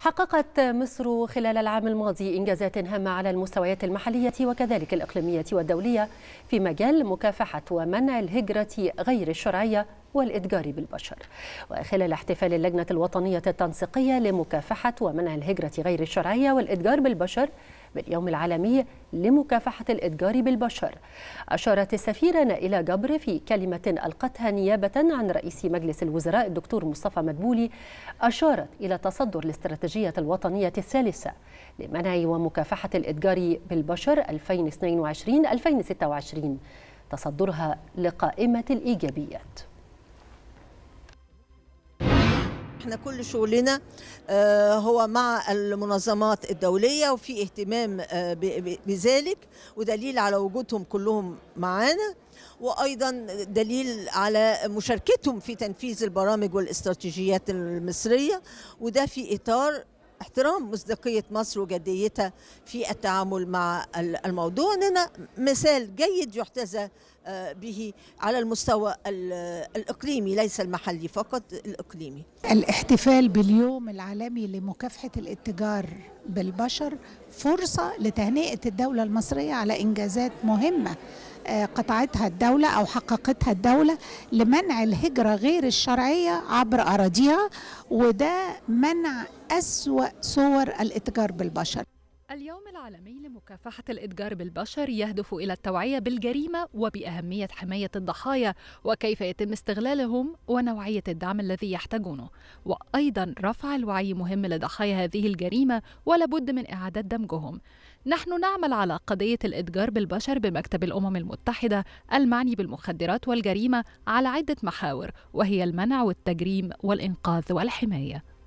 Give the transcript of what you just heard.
حققت مصر خلال العام الماضي إنجازات هامة على المستويات المحلية وكذلك الإقليمية والدولية في مجال مكافحة ومنع الهجرة غير الشرعية والإتجار بالبشر وخلال احتفال اللجنة الوطنية التنسيقية لمكافحة ومنع الهجرة غير الشرعية والإتجار بالبشر باليوم العالمي لمكافحة الإتجار بالبشر أشارت السفيرة نائلة جبر في كلمة ألقتها نيابة عن رئيس مجلس الوزراء الدكتور مصطفى مدبولي أشارت إلى تصدر الاستراتيجية الوطنية الثالثة لمنع ومكافحة الإتجار بالبشر 2022-2026 تصدرها لقائمة الإيجابيات احنا كل شغلنا آه، هو مع المنظمات الدولية وفي اهتمام آه، بذلك ودليل على وجودهم كلهم معانا وايضا دليل على مشاركتهم في تنفيذ البرامج والاستراتيجيات المصريه وده في اطار احترام مصداقية مصر وجديتها في التعامل مع الموضوع أننا مثال جيد يحتذى آه، به على المستوى الإقليمي ليس المحلي فقط الإقليمي الاحتفال باليوم العالمي لمكافحة الاتجار بالبشر فرصة لتهنئة الدولة المصرية على إنجازات مهمة قطعتها الدولة أو حققتها الدولة لمنع الهجرة غير الشرعية عبر أراضيها وده منع أسوأ صور الاتجار بالبشر اليوم العالمي لمكافحة الإتجار بالبشر يهدف إلى التوعية بالجريمة وبأهمية حماية الضحايا وكيف يتم استغلالهم ونوعية الدعم الذي يحتاجونه وأيضا رفع الوعي مهم لضحايا هذه الجريمة ولابد من إعادة دمجهم نحن نعمل على قضية الإتجار بالبشر بمكتب الأمم المتحدة المعني بالمخدرات والجريمة على عدة محاور وهي المنع والتجريم والإنقاذ والحماية